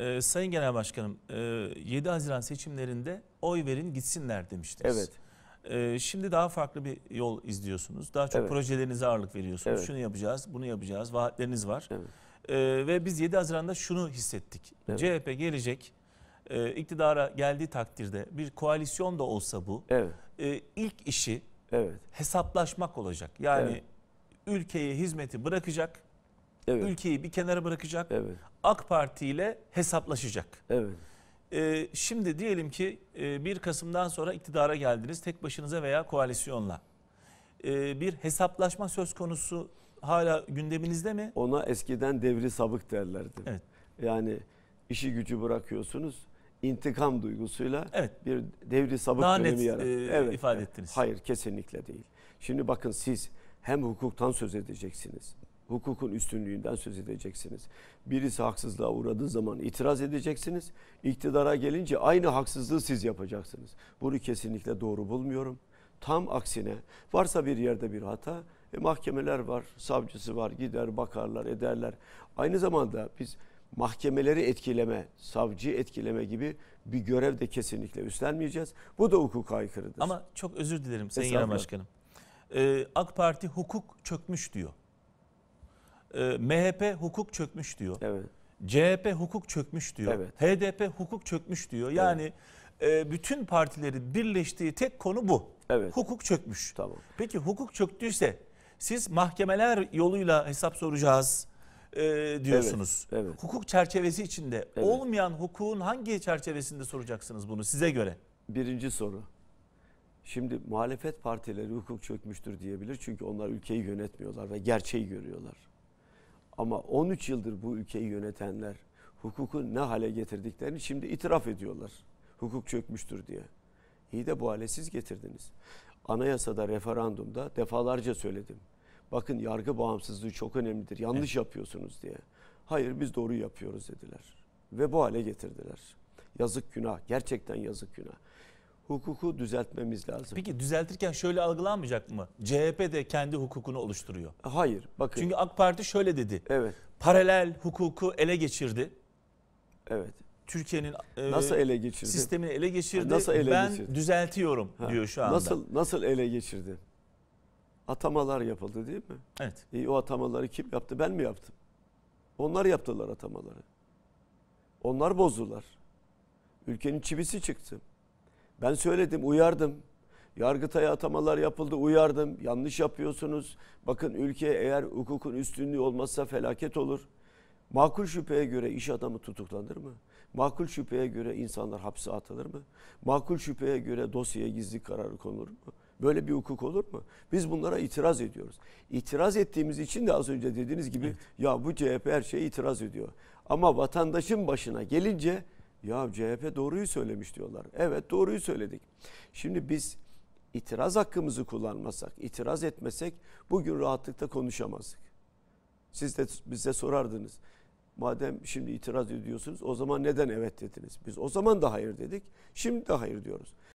e, Sayın Genel Başkanım e, 7 Haziran seçimlerinde oy verin gitsinler demiştiniz. Evet. E, şimdi daha farklı bir yol izliyorsunuz. Daha çok Evet. projelerinize ağırlık veriyorsunuz. Evet. Şunu yapacağız, bunu yapacağız, vaatleriniz var. Evet. E, ve biz 7 Haziran'da şunu hissettik. Evet. CHP gelecek, e, iktidara geldiği takdirde bir koalisyon da olsa bu. Evet. E, ilk işi Evet. hesaplaşmak olacak. Yani Evet. ülkeye hizmeti bırakacak, Evet. Ülkeyi bir kenara bırakacak. Evet. AK Parti ile hesaplaşacak. Evet. Ee, şimdi diyelim ki 1 e, Kasım'dan sonra iktidara geldiniz tek başınıza veya koalisyonla. Ee, bir hesaplaşma söz konusu hala gündeminizde mi? Ona eskiden devri sabık derlerdi. Evet. Yani işi gücü bırakıyorsunuz intikam duygusuyla evet. bir devri sabık Daha dönemi yarat. E, evet. ifade ettiniz. Hayır kesinlikle değil. Şimdi bakın siz hem hukuktan söz edeceksiniz hukukun üstünlüğünden söz edeceksiniz. Birisi haksızlığa uğradığı zaman itiraz edeceksiniz. İktidara gelince aynı haksızlığı siz yapacaksınız. Bunu kesinlikle doğru bulmuyorum. Tam aksine varsa bir yerde bir hata e, mahkemeler var, savcısı var, gider bakarlar, ederler. Aynı zamanda biz mahkemeleri etkileme, savcı etkileme gibi bir görev de kesinlikle üstlenmeyeceğiz. Bu da hukuk aykırıdır. Ama çok özür dilerim Sayın Başkanım. Ee, AK Parti hukuk çökmüş diyor. Ee, MHP hukuk çökmüş diyor. Evet. CHP hukuk çökmüş diyor. Evet. HDP hukuk çökmüş diyor. Yani evet. bütün partilerin birleştiği tek konu bu. Evet. Hukuk çökmüş. Tamam. Peki hukuk çöktüyse siz mahkemeler yoluyla hesap soracağız e, diyorsunuz. Evet, evet. Hukuk çerçevesi içinde evet. olmayan hukukun hangi çerçevesinde soracaksınız bunu size göre? Birinci soru. Şimdi muhalefet partileri hukuk çökmüştür diyebilir çünkü onlar ülkeyi yönetmiyorlar ve gerçeği görüyorlar. Ama 13 yıldır bu ülkeyi yönetenler hukuku ne hale getirdiklerini şimdi itiraf ediyorlar. Hukuk çökmüştür diye. İyi de bu hale siz getirdiniz. Anayasada, referandumda defalarca söyledim. Bakın yargı bağımsızlığı çok önemlidir. Yanlış yapıyorsunuz diye. Hayır biz doğru yapıyoruz dediler. Ve bu hale getirdiler. Yazık günah. Gerçekten yazık günah hukuku düzeltmemiz lazım. Peki düzeltirken şöyle algılanmayacak mı? CHP de kendi hukukunu oluşturuyor. Hayır bakın. Çünkü AK Parti şöyle dedi. Evet. Paralel hukuku ele geçirdi. Evet. Türkiye'nin e, nasıl ele geçirdi? Sistemini ele geçirdi. Ha, nasıl ele ben geçirdi? düzeltiyorum ha. diyor şu anda. Nasıl nasıl ele geçirdi? Atamalar yapıldı değil mi? Evet. E, o atamaları kim yaptı? Ben mi yaptım? Onlar yaptılar atamaları. Onlar bozdular. Ülkenin çivisi çıktı. Ben söyledim, uyardım. Yargıtay atamalar yapıldı, uyardım. Yanlış yapıyorsunuz. Bakın ülke eğer hukukun üstünlüğü olmazsa felaket olur. Makul şüpheye göre iş adamı tutuklanır mı? Makul şüpheye göre insanlar hapse atılır mı? Makul şüpheye göre dosyaya gizli kararı konulur mu? Böyle bir hukuk olur mu? Biz bunlara itiraz ediyoruz. İtiraz ettiğimiz için de az önce dediğiniz gibi evet. ya bu CHP her şeye itiraz ediyor. Ama vatandaşın başına gelince ya CHP doğruyu söylemiş diyorlar. Evet doğruyu söyledik. Şimdi biz itiraz hakkımızı kullanmasak, itiraz etmesek bugün rahatlıkla konuşamazdık. Siz de bize sorardınız. Madem şimdi itiraz ediyorsunuz o zaman neden evet dediniz? Biz o zaman da hayır dedik. Şimdi de hayır diyoruz.